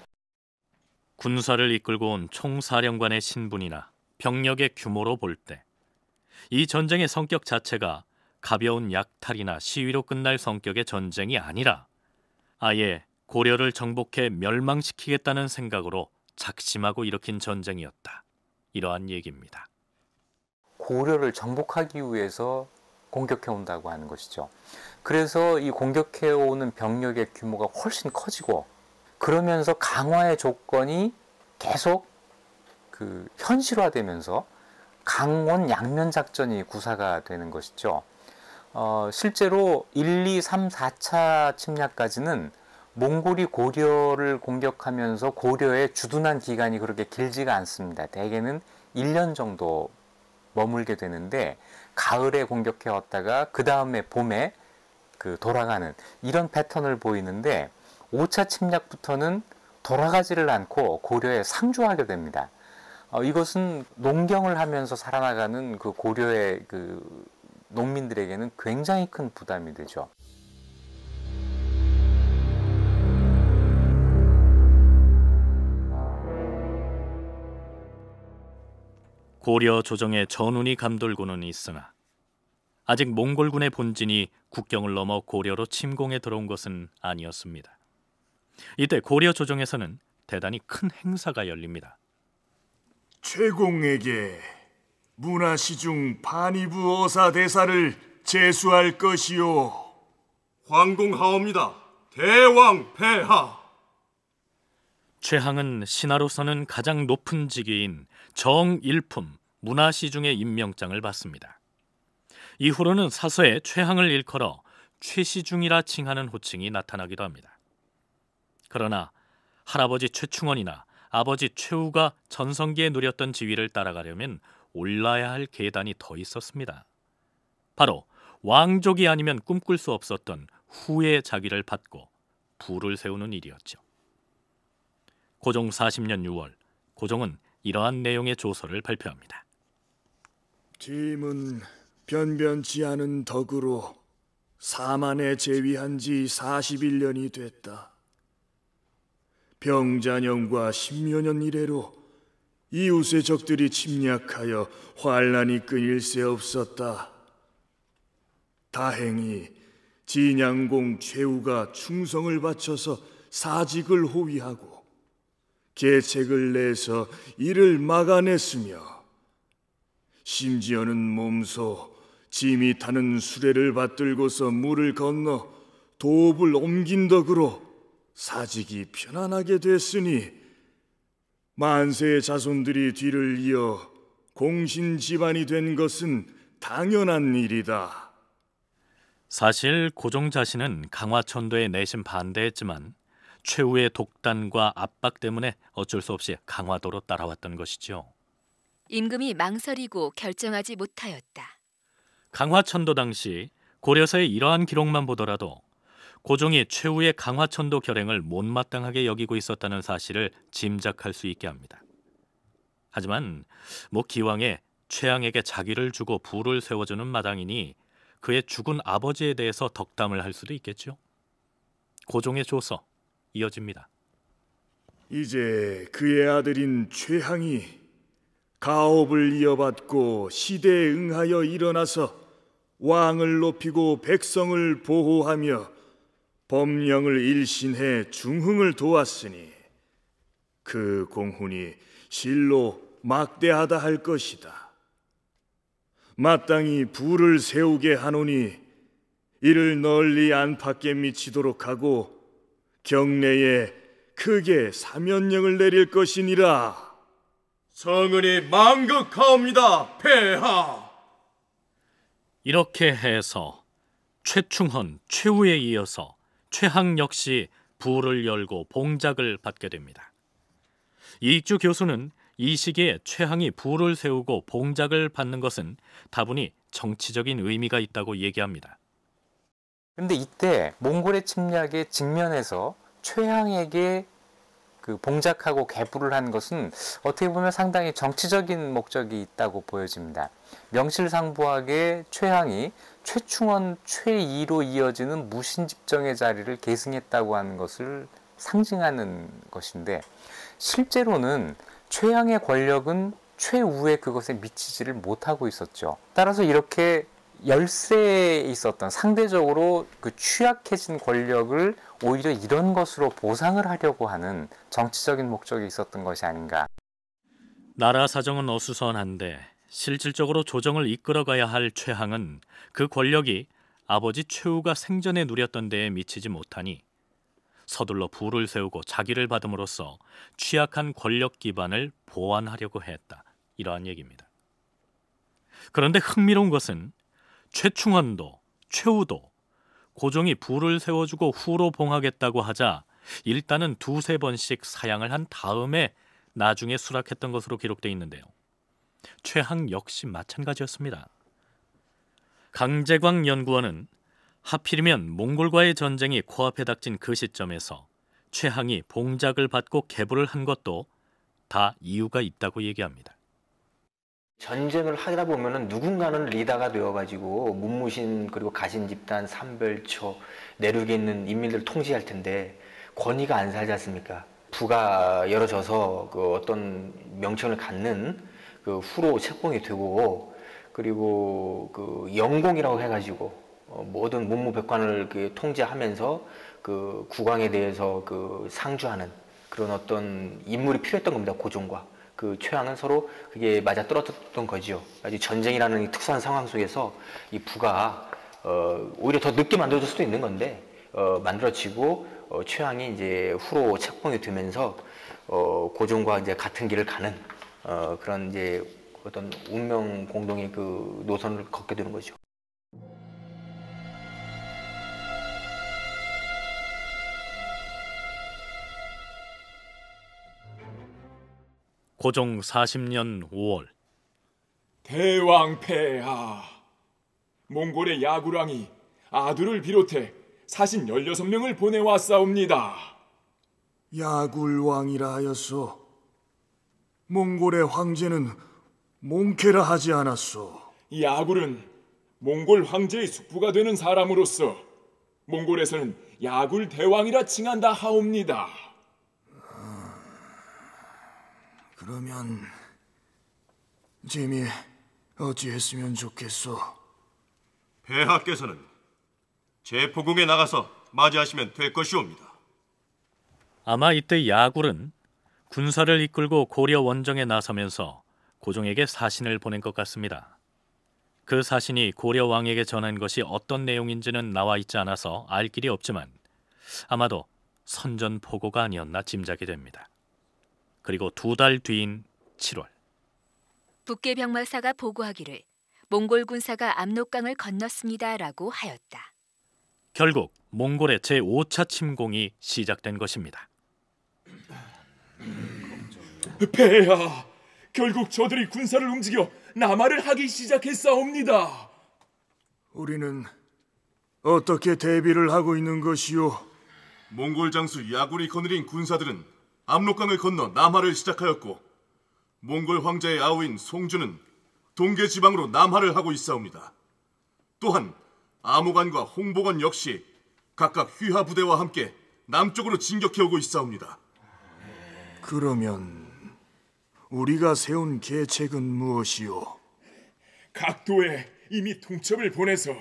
군사를 이끌고 온 총사령관의 신분이나 병력의 규모로 볼 때 이 전쟁의 성격 자체가 가벼운 약탈이나 시위로 끝날 성격의 전쟁이 아니라 아예 고려를 정복해 멸망시키겠다는 생각으로 작심하고 일으킨 전쟁이었다. 이러한 얘기입니다. 고려를 정복하기 위해서 공격해 온다고 하는 것이죠. 그래서 이 공격해 오는 병력의 규모가 훨씬 커지고 그러면서 강화의 조건이 계속 그 현실화되면서 강원 양면 작전이 구사가 되는 것이죠. 어, 실제로 1, 2, 3, 4차 침략까지는 몽골이 고려를 공격하면서 고려에 주둔한 기간이 그렇게 길지가 않습니다. 대개는 1년 정도 머물게 되는데 가을에 공격해 왔다가 그 다음에 봄에 그 돌아가는 이런 패턴을 보이는데 5차 침략부터는 돌아가지를 않고 고려에 상주하게 됩니다. 어, 이것은 농경을 하면서 살아나가는 그 고려의 그 농민들에게는 굉장히 큰 부담이 되죠. 고려 조정의 전운이 감돌고는 있으나 아직 몽골군의 본진이 국경을 넘어 고려로 침공에 들어온 것은 아니었습니다. 이때 고려 조정에서는 대단히 큰 행사가 열립니다. 최공에게 문화시중 반이부 어사 대사를 제수할 것이요. 황공하옵니다. 대왕 폐하. 최항은 신하로서는 가장 높은 직위인 정일품 문화시중의 임명장을 받습니다. 이후로는 사서에 최항을 일컬어 최시중이라 칭하는 호칭이 나타나기도 합니다. 그러나 할아버지 최충원이나 아버지 최우가 전성기에 누렸던 지위를 따라가려면 올라야 할 계단이 더 있었습니다. 바로 왕족이 아니면 꿈꿀 수 없었던 후의 자기를 받고 부를 세우는 일이었죠. 고종 40년 6월 고종은 이러한 내용의 조서를 발표합니다. 짐은 변변치 않은 덕으로 사만에 재위한 지 41년이 됐다. 병자년과 십여년 이래로 이웃의 적들이 침략하여 환란이 끊일 새 없었다. 다행히 진양공 최우가 충성을 바쳐서 사직을 호위하고 계책을 내서 이를 막아냈으며 심지어는 몸소 짐이 타는 수레를 받들고서 물을 건너 도읍을 옮긴 덕으로 사직이 편안하게 됐으니 만세의 자손들이 뒤를 이어 공신 집안이 된 것은 당연한 일이다. 사실 고종 자신은 강화천도에 내심 반대했지만 최후의 독단과 압박 때문에 어쩔 수 없이 강화도로 따라왔던 것이지요. 임금이 망설이고 결정하지 못하였다. 강화천도 당시 고려서의 이러한 기록만 보더라도 고종이 최후의 강화천도 결행을 못마땅하게 여기고 있었다는 사실을 짐작할 수 있게 합니다. 하지만 뭐 기왕에 최양에게 자기를 주고 부를 세워주는 마당이니 그의 죽은 아버지에 대해서 덕담을 할 수도 있겠죠. 고종의 조서 이어집니다. 이제 그의 아들인 최항이 가업을 이어받고 시대에 응하여 일어나서 왕을 높이고 백성을 보호하며 법령을 일신해 중흥을 도왔으니 그 공훈이 실로 막대하다 할 것이다. 마땅히 부를 세우게 하노니 이를 널리 안팎에 미치도록 하고 경내에 크게 사면령을 내릴 것이니라. 성은이 망극하옵니다. 폐하. 이렇게 해서 최충헌 최후에 이어서 최항 역시 부를 열고 봉작을 받게 됩니다. 이익주 교수는 이 시기에 최항이 부를 세우고 봉작을 받는 것은 다분히 정치적인 의미가 있다고 얘기합니다. 그런데 이때 몽골의 침략에 직면해서 최항에게 그 봉작하고 개부를 한 것은 어떻게 보면 상당히 정치적인 목적이 있다고 보여집니다. 명실상부하게 최항이 최충원 최이로 이어지는 무신집정의 자리를 계승했다고 하는 것을 상징하는 것인데 실제로는 최양의 권력은 최우의 그것에 미치지를 못하고 있었죠. 따라서 이렇게 열세에 있었던 상대적으로 그 취약해진 권력을 오히려 이런 것으로 보상을 하려고 하는 정치적인 목적이 있었던 것이 아닌가. 나라 사정은 어수선한데 실질적으로 조정을 이끌어가야 할 최항은 그 권력이 아버지 최우가 생전에 누렸던 데에 미치지 못하니 서둘러 부를 세우고 자기를 받음으로써 취약한 권력 기반을 보완하려고 했다. 이러한 얘기입니다. 그런데 흥미로운 것은 최충헌도 최우도 고종이 불을 세워주고 후로 봉하겠다고 하자 일단은 두세 번씩 사양을 한 다음에 나중에 수락했던 것으로 기록돼 있는데요. 최항 역시 마찬가지였습니다. 강재광 연구원은 하필이면 몽골과의 전쟁이 코앞에 닥친 그 시점에서 최항이 봉작을 받고 개불을 한 것도 다 이유가 있다고 얘기합니다. 전쟁을 하다 보면은 누군가는 리더가 되어가지고 문무신 그리고 가신 집단 삼별초 내륙에 있는 인민들을 통제할 텐데 권위가 안 살지 않습니까? 부가 열어져서 그 어떤 명칭을 갖는 그 후로 책봉이 되고 그리고 그 영공이라고 해가지고 어, 모든 문무백관을 그 통제하면서 그 국왕에 대해서 그 상주하는 그런 어떤 인물이 필요했던 겁니다 고종과 그최양은 서로 그게 맞아 떨어졌던 거죠 아직 전쟁이라는 특수한 상황 속에서 이 부가 어, 오히려 더 늦게 만들어질 수도 있는 건데 어, 만들어지고 어, 최양이 이제 후로 책봉이 되면서 어, 고종과 이제 같은 길을 가는 어, 그런 이제 어떤 운명 공동의 그 노선을 걷게 되는 거죠. 고종 40년 5월 대왕 폐하 몽골의 야구랑이 아들을 비롯해 사신 16명을 보내왔사옵니다 야굴왕이라 하였소 몽골의 황제는 몽케라 하지 않았소 야굴은 몽골 황제의 숙부가 되는 사람으로서 몽골에서는 야굴 대왕이라 칭한다 하옵니다 그러면 짐이 어찌했으면 좋겠소? 폐하께서는 제포궁에 나가서 맞이하시면 될 것이옵니다. 아마 이때 야굴은 군사를 이끌고 고려 원정에 나서면서 고종에게 사신을 보낸 것 같습니다. 그 사신이 고려 왕에게 전한 것이 어떤 내용인지는 나와 있지 않아서 알 길이 없지만 아마도 선전포고가 아니었나 짐작이 됩니다. 그리고 두 달 뒤인 7월 북계 병마사가 보고하기를 몽골 군사가 압록강을 건넜습니다라고 하였다. 결국 몽골의 제5차 침공이 시작된 것입니다. 폐야 결국 저들이 군사를 움직여 남하를 하기 시작했사옵니다. 우리는 어떻게 대비를 하고 있는 것이오? 몽골 장수 야구이 거느린 군사들은 압록강을 건너 남하를 시작하였고 몽골 황제의 아우인 송주는 동계 지방으로 남하를 하고 있사옵니다. 또한 암호관과 홍보관 역시 각각 휘하 부대와 함께 남쪽으로 진격해오고 있사옵니다. 그러면 우리가 세운 계책은 무엇이오? 각도에 이미 통첩을 보내서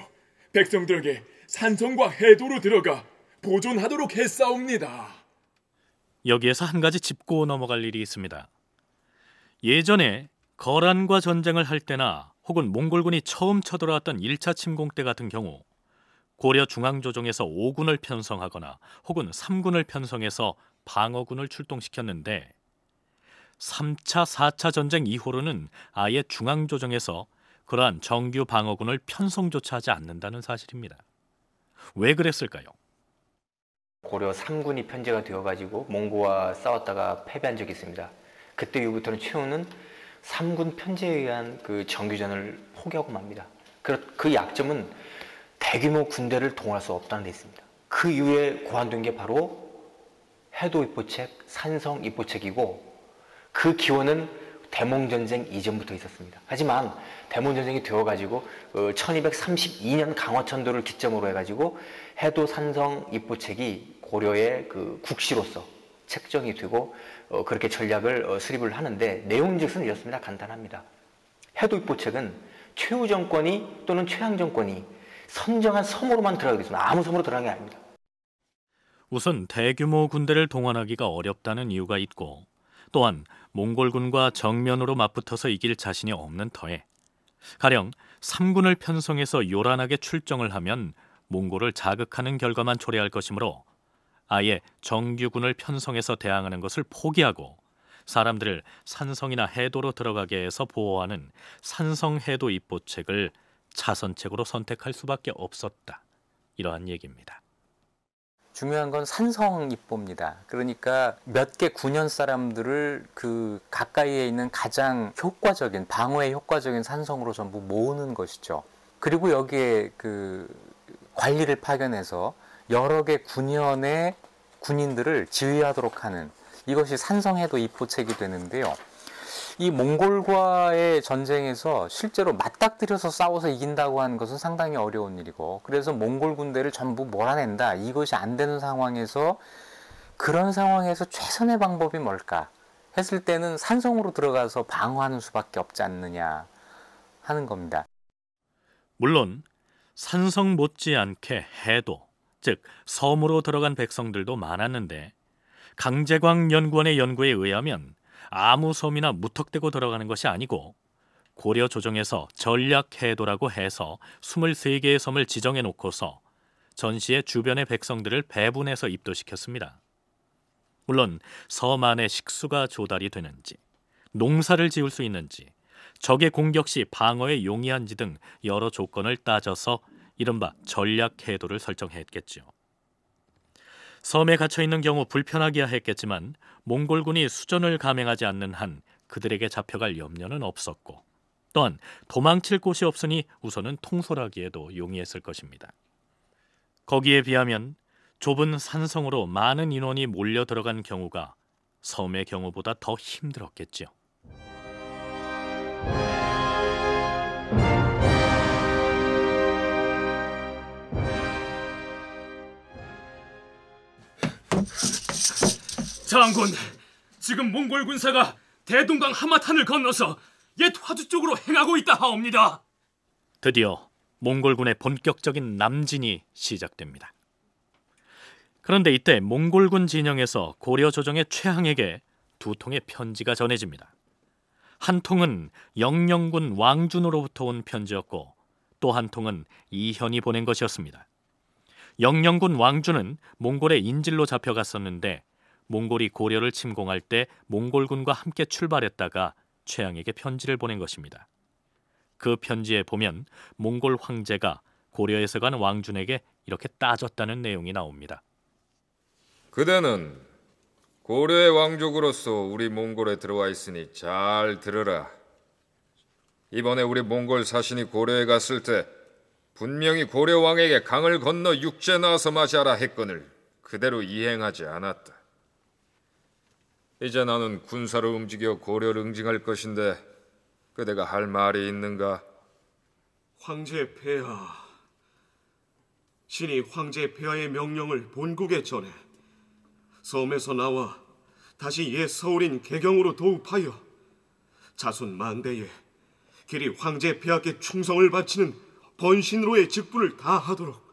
백성들에게 산성과 해도로 들어가 보존하도록 했사옵니다. 여기에서 한 가지 짚고 넘어갈 일이 있습니다. 예전에 거란과 전쟁을 할 때나 혹은 몽골군이 처음 쳐들어왔던 1차 침공 때 같은 경우 고려 중앙조정에서 5군을 편성하거나 혹은 3군을 편성해서 방어군을 출동시켰는데 3차, 4차 전쟁 이후로는 아예 중앙조정에서 그러한 정규 방어군을 편성조차 하지 않는다는 사실입니다. 왜 그랬을까요? 고려 3군이 편제가 되어가지고 몽고와 싸웠다가 패배한 적이 있습니다. 그때 이후부터는 최후는 3군 편제에 의한 그 정규전을 포기하고 맙니다. 그, 그 약점은 대규모 군대를 동원할 수 없다는 데 있습니다. 그 이후에 고안된 게 바로 해도 입보책, 산성 입보책이고 그 기원은 대몽전쟁 이전부터 있었습니다. 하지만 대몽전쟁이 되어가지고 1232년 어, 강화천도를 기점으로 해가지고 해도 산성 입보책이 고려의 그 국시로서 책정이 되고 어, 그렇게 전략을 어, 수립을 하는데 내용즉슨 이렇습니다. 간단합니다. 해도 입보책은 최후 정권이 또는 최양 정권이 선정한 섬으로만 들어가게 되습니다. 아무 섬으로 들어간 게 아닙니다. 우선 대규모 군대를 동원하기가 어렵다는 이유가 있고 또한 몽골군과 정면으로 맞붙어서 이길 자신이 없는 터에 가령 3군을 편성해서 요란하게 출정을 하면 몽골을 자극하는 결과만 초래할 것이므로 아예 정규군을 편성해서 대항하는 것을 포기하고 사람들을 산성이나 해도로 들어가게 해서 보호하는 산성해도 입보책을 차선책으로 선택할 수밖에 없었다. 이러한 얘기입니다. 중요한 건 산성 입보입니다. 그러니까 몇 개 군현 사람들을 그 가까이에 있는 가장 효과적인 방어에 효과적인 산성으로 전부 모으는 것이죠. 그리고 여기에 그 관리를 파견해서 여러 개군현의 군인들을 지휘하도록 하는 이것이 산성해도 입포책이 되는데요. 이 몽골과의 전쟁에서 실제로 맞닥뜨려서 싸워서 이긴다고 하는 것은 상당히 어려운 일이고 그래서 몽골 군대를 전부 몰아낸다 이것이 안 되는 상황에서 그런 상황에서 최선의 방법이 뭘까 했을 때는 산성으로 들어가서 방어하는 수밖에 없지 않느냐 하는 겁니다. 물론 산성 못지않게 해도, 즉 섬으로 들어간 백성들도 많았는데 강제광 연구원의 연구에 의하면 아무 섬이나 무턱대고 들어가는 것이 아니고 고려 조정에서 전략 해도라고 해서 23개의 섬을 지정해 놓고서 전시에 주변의 백성들을 배분해서 입도시켰습니다. 물론 섬 안에 식수가 조달이 되는지 농사를 지을 수 있는지 적의 공격 시 방어에 용이한지 등 여러 조건을 따져서 이른바 전략 해도를 설정했겠지요. 섬에 갇혀 있는 경우 불편하기야 했겠지만 몽골군이 수전을 감행하지 않는 한 그들에게 잡혀갈 염려는 없었고 또한 도망칠 곳이 없으니 우선은 통솔하기에도 용이했을 것입니다. 거기에 비하면 좁은 산성으로 많은 인원이 몰려 들어간 경우가 섬의 경우보다 더 힘들었겠지요. 장군, 지금 몽골 군사가 대동강 하마탄을 건너서 옛 화주 쪽으로 행하고 있다 하옵니다. 드디어 몽골군의 본격적인 남진이 시작됩니다. 그런데 이때 몽골군 진영에서 고려 조정의 최항에게 두 통의 편지가 전해집니다. 한 통은 영령군 왕준으로부터 온 편지였고 또 한 통은 이현이 보낸 것이었습니다. 영령군 왕준은 몽골의 인질로 잡혀갔었는데 몽골이 고려를 침공할 때 몽골군과 함께 출발했다가 최양에게 편지를 보낸 것입니다. 그 편지에 보면 몽골 황제가 고려에서 간 왕준에게 이렇게 따졌다는 내용이 나옵니다. 그대는 고려의 왕족으로서 우리 몽골에 들어와 있으니 잘들어라 이번에 우리 몽골 사신이 고려에 갔을 때 분명히 고려 왕에게 강을 건너 육제 나와서 마시하라했거늘 그대로 이행하지 않았다. 이제 나는 군사로 움직여 고려를 응징할 것인데 그대가 할 말이 있는가? 황제 폐하 신이 황제 폐하의 명령을 본국에 전해 섬에서 나와 다시 옛 서울인 개경으로 도읍하여 자손 만대에 길이 황제 폐하께 충성을 바치는 번신로의 으 직분을 다하도록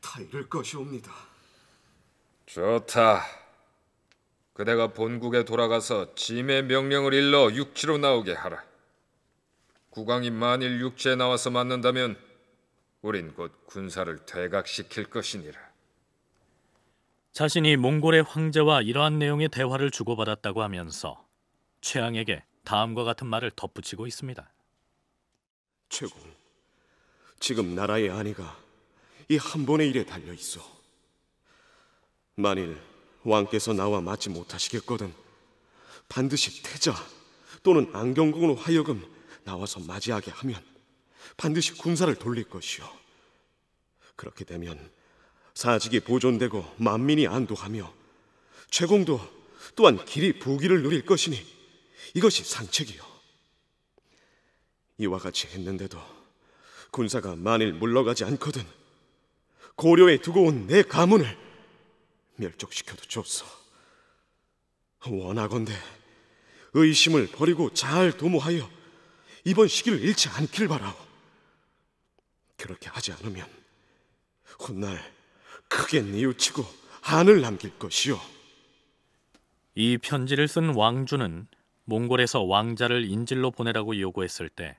타이를 것이옵니다. 좋다. 그대가 본국에 돌아가서 짐의 명령을 일러 육지로 나오게 하라. 국왕이 만일 육지에 나와서 맞는다면 우린 곧 군사를 퇴각시킬 것이니라. 자신이 몽골의 황제와 이러한 내용의 대화를 주고받았다고 하면서 최앙에게 다음과 같은 말을 덧붙이고 있습니다. 최고, 지금 나라의 아내가 이 한 번의 일에 달려 있어. 만일 왕께서 나와 맞지 못하시겠거든 반드시 태자 또는 안경공으로 하여금 나와서 맞이하게 하면 반드시 군사를 돌릴 것이오 그렇게 되면 사직이 보존되고 만민이 안도하며 최공도 또한 길이 부귀를 누릴 것이니 이것이 상책이요. 이와 같이 했는데도 군사가 만일 물러가지 않거든 고려에 두고 온 내 가문을 멸족시켜도 좋소. 원하건대 의심을 버리고 잘 도모하여 이번 시기를 잃지 않길 바라오. 그렇게 하지 않으면 훗날 크게 뉘우치고 한을 남길 것이요. 이 편지를 쓴 왕주는 몽골에서 왕자를 인질로 보내라고 요구했을 때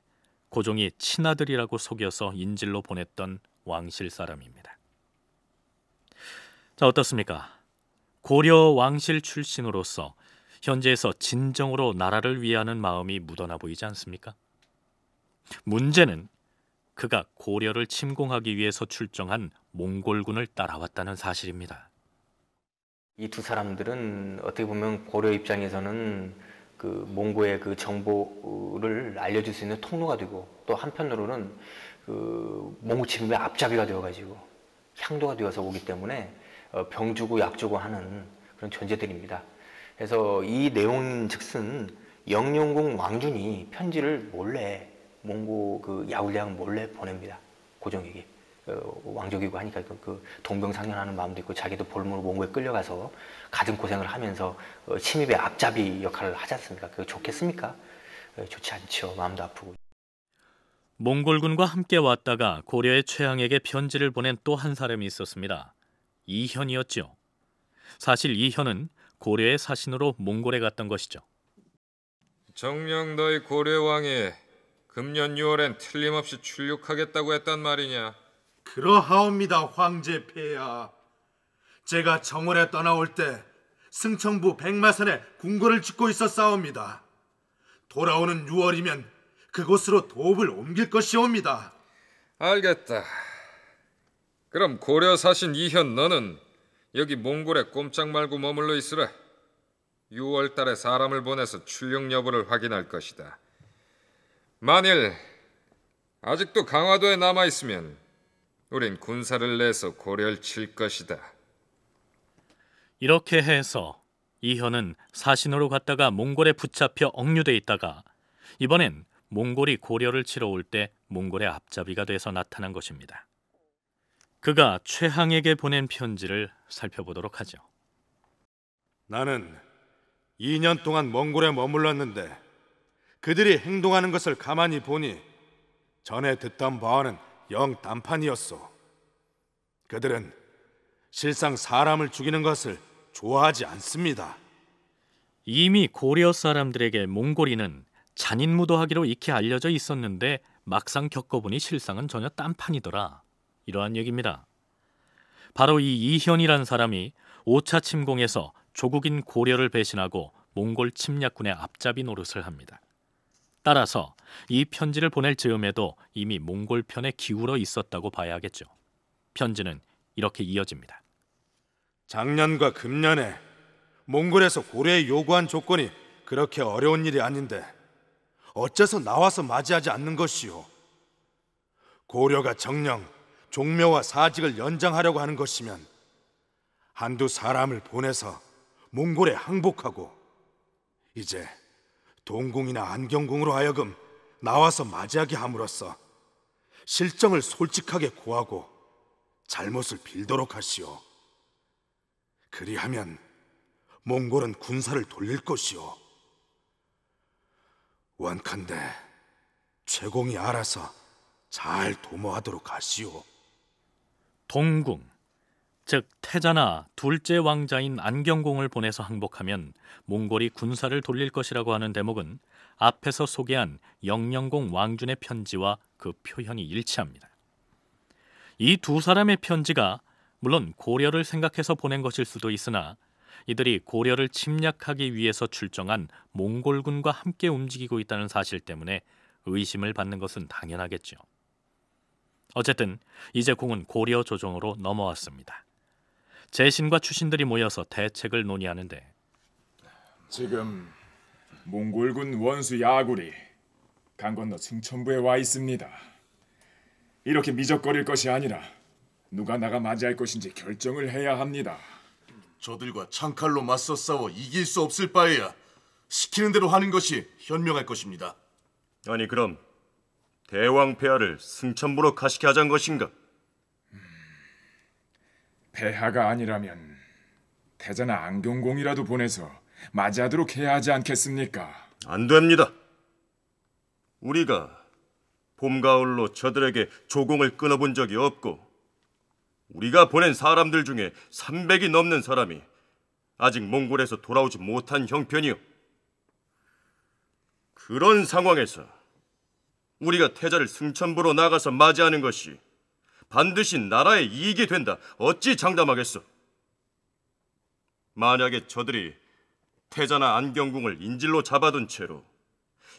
고종이 친아들이라고 속여서 인질로 보냈던 왕실 사람입니다. 자, 어떻습니까? 고려 왕실 출신으로서 현재에서 진정으로 나라를 위하는 마음이 묻어나 보이지 않습니까? 문제는 그가 고려를 침공하기 위해서 출정한 몽골군을 따라왔다는 사실입니다. 이 두 사람들은 어떻게 보면 고려 입장에서는 그 몽고의 그 정보를 알려줄 수 있는 통로가 되고 또 한편으로는 그 몽고 침입의 앞잡이가 되어가지고 향도가 되어서 오기 때문에 어, 병주고 약주고 하는 그런 존재들입니다. 그래서 이내용 즉슨 영룡궁 왕준이 편지를 몰래 몽고 그 야울량 몰래 보냅니다. 고종에게. 어, 왕족이고 하니까 그, 그 동병상련하는 마음도 있고 자기도 볼모로 몽고에 끌려가서 가진 고생을 하면서 어, 침입의 앞잡이 역할을 하지 않습니까? 그 좋겠습니까? 어, 좋지 않죠. 마음도 아프고. 몽골군과 함께 왔다가 고려의 최양에게 편지를 보낸 또 한 사람이 있었습니다. 이현이었죠. 사실 이현은 고려의 사신으로 몽골에 갔던 것이죠. 정명더의 고려왕이 금년 6월엔 틀림없이 출륙하겠다고 했단 말이냐? 그러하옵니다, 황제 폐하. 제가 정월에 떠나올 때 승청부 백마산에 궁궐을 짓고 있어 싸웁니다. 돌아오는 6월이면 그곳으로 도읍을 옮길 것이옵니다. 알겠다. 그럼 고려 사신 이현 너는 여기 몽골에 꼼짝 말고 머물러 있으라. 6월 달에 사람을 보내서 출력 여부를 확인할 것이다. 만일 아직도 강화도에 남아 있으면 우린 군사를 내서 고려를 칠 것이다. 이렇게 해서 이현은 사신으로 갔다가 몽골에 붙잡혀 억류돼 있다가 이번엔 몽골이 고려를 치러 올 때 몽골의 앞잡이가 돼서 나타난 것입니다. 그가 최항에게 보낸 편지를 살펴보도록 하죠. 나는 2년 동안 몽골에 머물렀는데 그들이 행동하는 것을 가만히 보니 전에 듣던 바와는 영 단판이었소. 그들은 실상 사람을 죽이는 것을 좋아하지 않습니다. 이미 고려 사람들에게 몽골인은 잔인무도하기로 익히 알려져 있었는데 막상 겪어보니 실상은 전혀 딴판이더라. 이러한 얘기입니다. 바로 이 이현이란 사람이 5차 침공에서 조국인 고려를 배신하고 몽골 침략군의 앞잡이 노릇을 합니다. 따라서 이 편지를 보낼 즈음에도 이미 몽골 편에 기울어 있었다고 봐야 하겠죠. 편지는 이렇게 이어집니다. 작년과 금년에 몽골에서 고려에 요구한 조건이 그렇게 어려운 일이 아닌데 어째서 나와서 맞이하지 않는 것이오? 고려가 정령, 종묘와 사직을 연장하려고 하는 것이면 한두 사람을 보내서 몽골에 항복하고 이제 동궁이나안경궁으로 하여금 나와서 맞이하게 함으로써 실정을 솔직하게 고하고 잘못을 빌도록 하시오. 그리하면 몽골은 군사를 돌릴 것이오. 원컨대 최공이 알아서 잘 도모하도록 하시오. 동궁 즉 태자나 둘째 왕자인 안경공을 보내서 항복하면 몽골이 군사를 돌릴 것이라고 하는 대목은 앞에서 소개한 영령공 왕준의 편지와 그 표현이 일치합니다. 이 두 사람의 편지가 물론 고려를 생각해서 보낸 것일 수도 있으나 이들이 고려를 침략하기 위해서 출정한 몽골군과 함께 움직이고 있다는 사실 때문에 의심을 받는 것은 당연하겠죠. 어쨌든 이제 공은 고려 조정으로 넘어왔습니다. 재신과 추신들이 모여서 대책을 논의하는데 지금 몽골군 원수 야굴이 강 건너 승천부에 와 있습니다. 이렇게 미적거릴 것이 아니라 누가 나가 맞이할 것인지 결정을 해야 합니다. 저들과 창칼로 맞서 싸워 이길 수 없을 바에야 시키는 대로 하는 것이 현명할 것입니다. 아니 그럼 대왕 폐하를 승천부로 가시게 하자는 것인가? 배하가 아니라면 태자나 안경공이라도 보내서 맞이하도록 해야 하지 않겠습니까? 안 됩니다. 우리가 봄 가을로 저들에게 조공을 끊어본 적이 없고 우리가 보낸 사람들 중에 300이 넘는 사람이 아직 몽골에서 돌아오지 못한 형편이요. 그런 상황에서 우리가 태자를 승천부로 나가서 맞이하는 것이 반드시 나라의 이익이 된다. 어찌 장담하겠소? 만약에 저들이 태자나 안경궁을 인질로 잡아둔 채로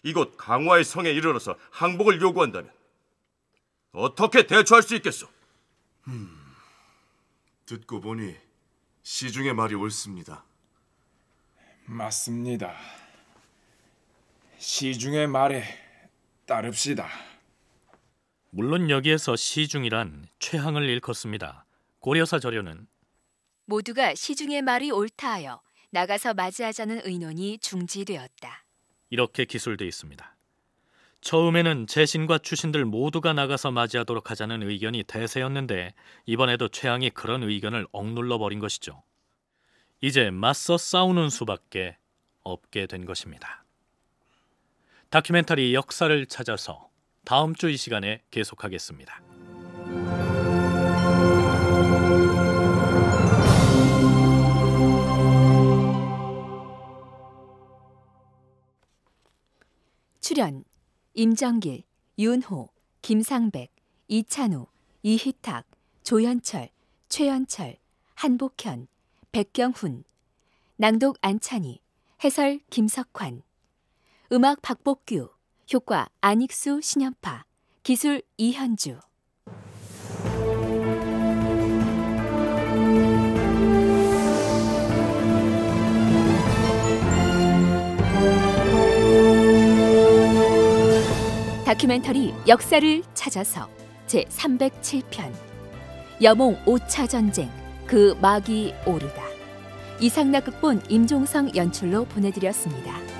이곳 강화의 성에 이르러서 항복을 요구한다면 어떻게 대처할 수 있겠소? 음, 듣고 보니 시중의 말이 옳습니다. 맞습니다. 시중의 말에 따릅시다. 물론 여기에서 시중이란 최항을 일컫습니다. 고려사 저료는 모두가 시중의 말이 옳다하여 나가서 맞이하자는 의논이 중지되었다. 이렇게 기술되어 있습니다. 처음에는 재신과 추신들 모두가 나가서 맞이하도록 하자는 의견이 대세였는데 이번에도 최항이 그런 의견을 억눌러 버린 것이죠. 이제 맞서 싸우는 수밖에 없게 된 것입니다. 다큐멘터리 역사를 찾아서 다음 주 이 시간에 계속하겠습니다. 출연 임정길, 윤호, 김상백, 이찬우, 이희탁, 조현철, 최연철, 한복현, 백경훈, 낭독 안찬희, 해설 김석환, 음악 박복규, 효과 안익수 신연파 기술 이현주 다큐멘터리 역사를 찾아서 제307편 여몽 5차 전쟁 그 막이 오르다 이상락 극본 임종성 연출로 보내드렸습니다.